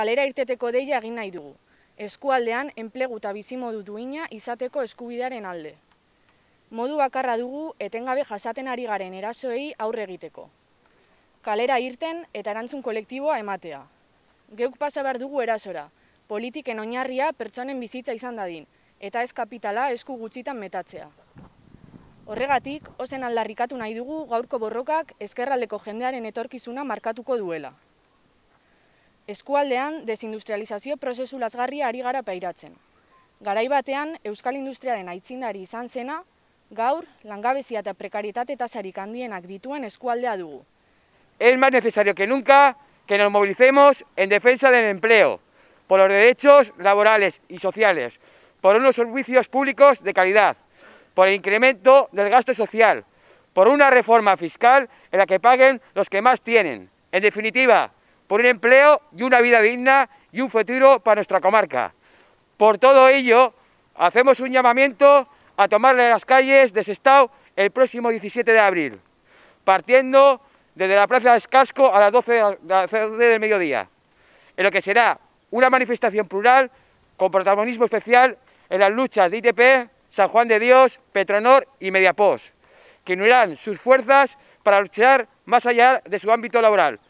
kalera irteteko deia egin nahi dugu. Eskualdean enplegu eta bizimodu duina izateko eskubidearen alde. Modu bakarra dugu etengabe jasaten ari garen erasoei aurre egiteko. Kalera irten eta erantzun kolektiboa ematea. Geuk pasa behar dugu erasora, politiken oinarria pertsonen bizitza izan dadin, eta ez kapitala esku gutxitan metatzea. Horregatik, ozen aldarrikatu nahi dugu gaurko borrokak eskerraldeko jendearen etorkizuna markatuko duela. Eskualdean desindustrializazio prozesu lasgarria ari gara pairatzen. Garai batean euskal industriaren aitzindari izan Sena gaur langabezia eta prekarietate en handienak dituen eskualdea dugu. Es más necesario que nunca que nos movilicemos en defensa del empleo, por los derechos laborales y sociales, por unos servicios públicos de calidad, por el incremento del gasto social, por una reforma fiscal en la que paguen los que más tienen. En definitiva, por un empleo y una vida digna y un futuro para nuestra comarca. Por todo ello, hacemos un llamamiento a tomarle las calles de Sestao el próximo 17 de abril, partiendo desde la Plaza de Escasco a las 12, del mediodía, en lo que será una manifestación plural con protagonismo especial en las luchas de ITP, San Juan de Dios, Petronor y Mediapos, que unirán sus fuerzas para luchar más allá de su ámbito laboral,